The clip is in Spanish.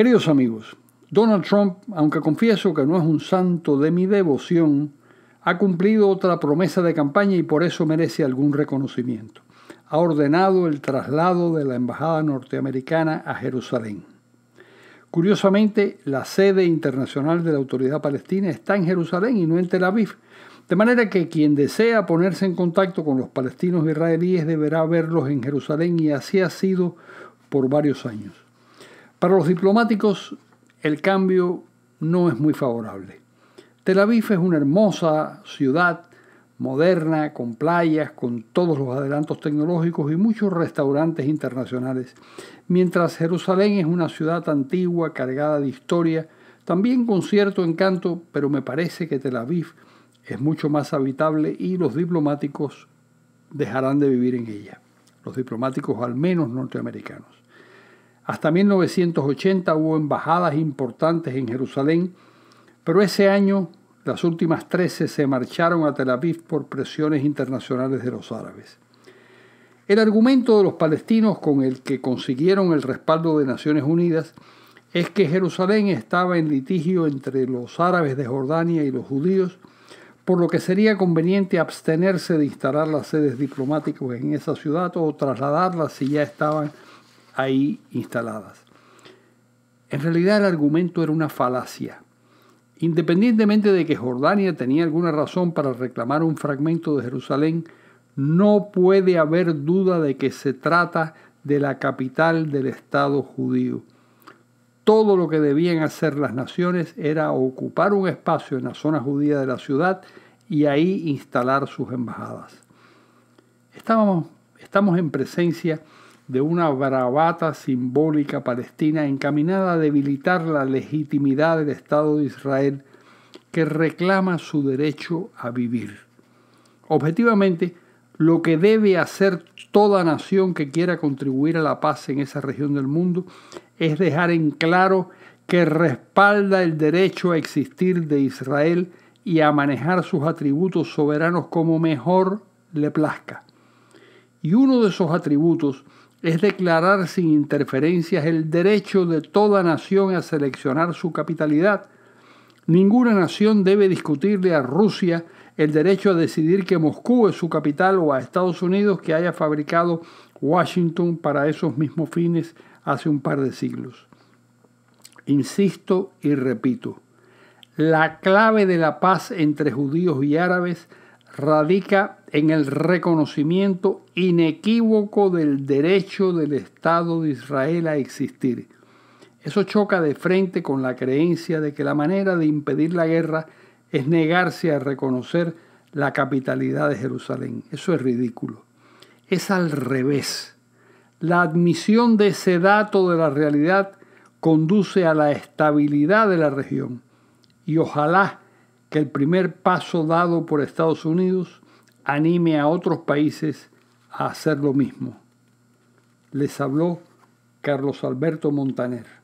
Queridos amigos, Donald Trump, aunque confieso que no es un santo de mi devoción, ha cumplido otra promesa de campaña y por eso merece algún reconocimiento. Ha ordenado el traslado de la Embajada norteamericana a Jerusalén. Curiosamente, la sede internacional de la Autoridad Palestina está en Jerusalén y no en Tel Aviv, de manera que quien desea ponerse en contacto con los palestinos israelíes deberá verlos en Jerusalén y así ha sido por varios años. Para los diplomáticos, el cambio no es muy favorable. Tel Aviv es una hermosa ciudad moderna, con playas, con todos los adelantos tecnológicos y muchos restaurantes internacionales, mientras Jerusalén es una ciudad antigua, cargada de historia, también con cierto encanto, pero me parece que Tel Aviv es mucho más habitable y los diplomáticos dejarán de vivir en ella, los diplomáticos al menos norteamericanos. Hasta 1980 hubo embajadas importantes en Jerusalén, pero ese año las últimas 13 se marcharon a Tel Aviv por presiones internacionales de los árabes. El argumento de los palestinos con el que consiguieron el respaldo de Naciones Unidas es que Jerusalén estaba en litigio entre los árabes de Jordania y los judíos, por lo que sería conveniente abstenerse de instalar las sedes diplomáticas en esa ciudad o trasladarlas si ya estaban ahí instaladas. En realidad el argumento era una falacia. Independientemente de que Jordania tenía alguna razón para reclamar un fragmento de Jerusalén, no puede haber duda de que se trata de la capital del Estado judío. Todo lo que debían hacer las naciones era ocupar un espacio en la zona judía de la ciudad y ahí instalar sus embajadas. Estábamos, estamos en presencia de de una bravata simbólica palestina encaminada a debilitar la legitimidad del Estado de Israel que reclama su derecho a vivir. Objetivamente, lo que debe hacer toda nación que quiera contribuir a la paz en esa región del mundo es dejar en claro que respalda el derecho a existir de Israel y a manejar sus atributos soberanos como mejor le plazca. Y uno de esos atributos es declarar sin interferencias el derecho de toda nación a seleccionar su capitalidad. Ninguna nación debe discutirle a Rusia el derecho a decidir que Moscú es su capital o a Estados Unidos que haya fabricado Washington para esos mismos fines hace un par de siglos. Insisto y repito, la clave de la paz entre judíos y árabes radica en el reconocimiento inequívoco del derecho del Estado de Israel a existir. Eso choca de frente con la creencia de que la manera de impedir la guerra es negarse a reconocer la capitalidad de Jerusalén. Eso es ridículo. Es al revés. La admisión de ese dato de la realidad conduce a la estabilidad de la región. Y ojalá que el primer paso dado por Estados Unidos anime a otros países a hacer lo mismo. Les habló Carlos Alberto Montaner.